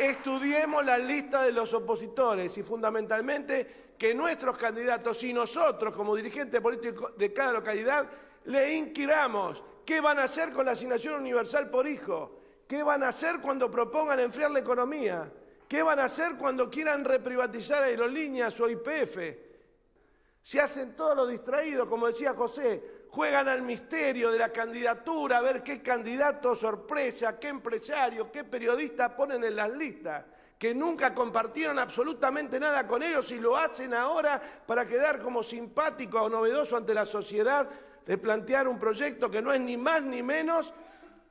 estudiemos la lista de los opositores y fundamentalmente que nuestros candidatos y nosotros como dirigentes políticos de cada localidad le inquiramos qué van a hacer con la asignación universal por hijo, qué van a hacer cuando propongan enfriar la economía, qué van a hacer cuando quieran reprivatizar aerolíneas o IPF. Se hacen todos los distraídos, como decía José, juegan al misterio de la candidatura, a ver qué candidato sorpresa, qué empresario, qué periodista ponen en las listas, que nunca compartieron absolutamente nada con ellos y lo hacen ahora para quedar como simpático o novedoso ante la sociedad de plantear un proyecto que no es ni más ni menos,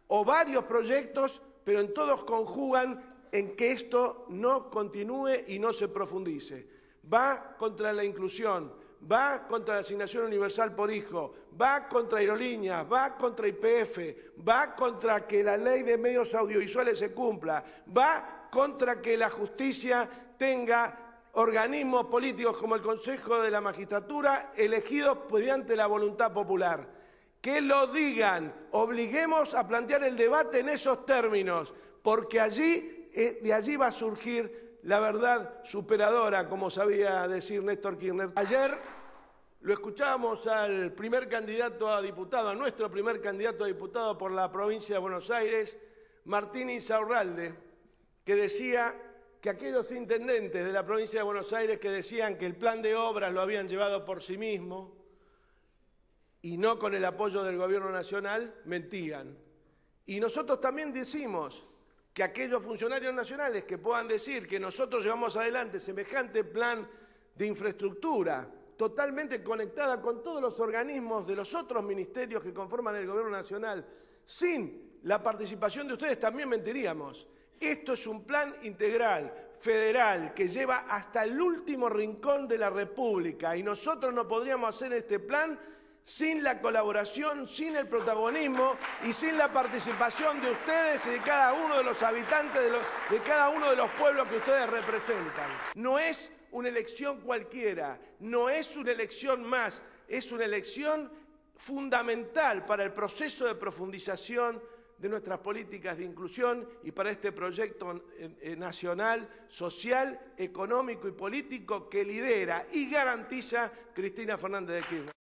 o varios proyectos, pero en todos conjugan en que esto no continúe y no se profundice. Va contra la inclusión, va contra la asignación universal por hijo, va contra aerolíneas, va contra IPF, va contra que la ley de medios audiovisuales se cumpla, va contra que la justicia tenga organismos políticos como el Consejo de la Magistratura elegidos mediante la voluntad popular. Que lo digan, obliguemos a plantear el debate en esos términos, porque allí, eh, de allí va a surgir la verdad superadora, como sabía decir Néstor Kirchner. Ayer lo escuchábamos al primer candidato a diputado, a nuestro primer candidato a diputado por la provincia de Buenos Aires, Martín Insaurralde, que decía que aquellos intendentes de la provincia de Buenos Aires que decían que el plan de obras lo habían llevado por sí mismo y no con el apoyo del gobierno nacional, mentían. Y nosotros también decimos que aquellos funcionarios nacionales que puedan decir que nosotros llevamos adelante semejante plan de infraestructura totalmente conectada con todos los organismos de los otros ministerios que conforman el gobierno nacional, sin la participación de ustedes también mentiríamos. Esto es un plan integral, federal, que lleva hasta el último rincón de la República y nosotros no podríamos hacer este plan sin la colaboración, sin el protagonismo y sin la participación de ustedes y de cada uno de los habitantes de, cada uno de los pueblos que ustedes representan. No es una elección cualquiera, no es una elección más, es una elección fundamental para el proceso de profundización de nuestras políticas de inclusión y para este proyecto eh, eh, nacional, social, económico y político que lidera y garantiza Cristina Fernández de Kirchner.